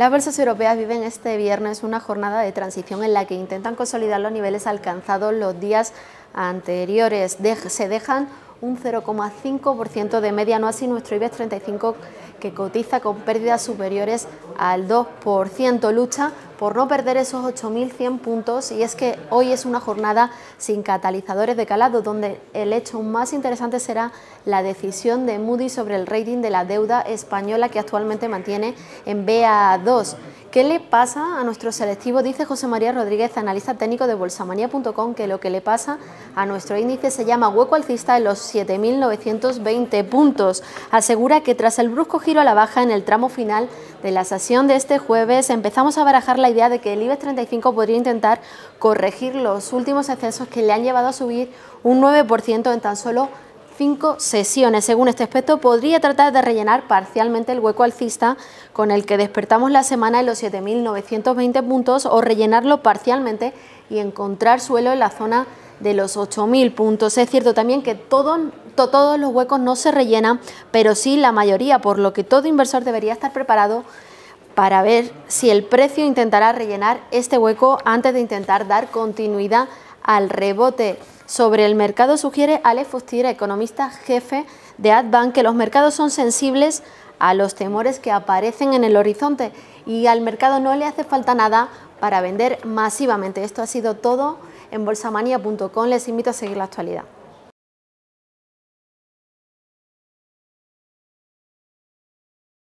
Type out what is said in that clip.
Las bolsas europeas viven este viernes una jornada de transición en la que intentan consolidar los niveles alcanzados los días anteriores. se dejan un 0,5% de media no así nuestro IBEX 35 que cotiza con pérdidas superiores al 2%. Lucha por no perder esos 8.100 puntos y es que hoy es una jornada sin catalizadores de calado donde el hecho más interesante será la decisión de Moody sobre el rating de la deuda española que actualmente mantiene en BA2. ¿Qué le pasa a nuestro selectivo? Dice José María Rodríguez, analista técnico de bolsamanía.com, que lo que le pasa a nuestro índice se llama hueco alcista en los 7.920 puntos. Asegura que tras el brusco giro a la baja en el tramo final de la sesión de este jueves empezamos a barajar la idea de que el IBEX 35 podría intentar corregir los últimos excesos que le han llevado a subir un 9% en tan solo cinco sesiones. Según este aspecto, podría tratar de rellenar parcialmente el hueco alcista con el que despertamos la semana en los 7.920 puntos o rellenarlo parcialmente y encontrar suelo en la zona de los 8.000 puntos. Es cierto también que todos los huecos no se rellenan, pero sí la mayoría, por lo que todo inversor debería estar preparado para ver si el precio intentará rellenar este hueco antes de intentar dar continuidad al rebote. Sobre el mercado sugiere Ale economista jefe de Adbank, que los mercados son sensibles a los temores que aparecen en el horizonte y al mercado no le hace falta nada para vender masivamente. Esto ha sido todo en bolsamania.com, Les invito a seguir la actualidad.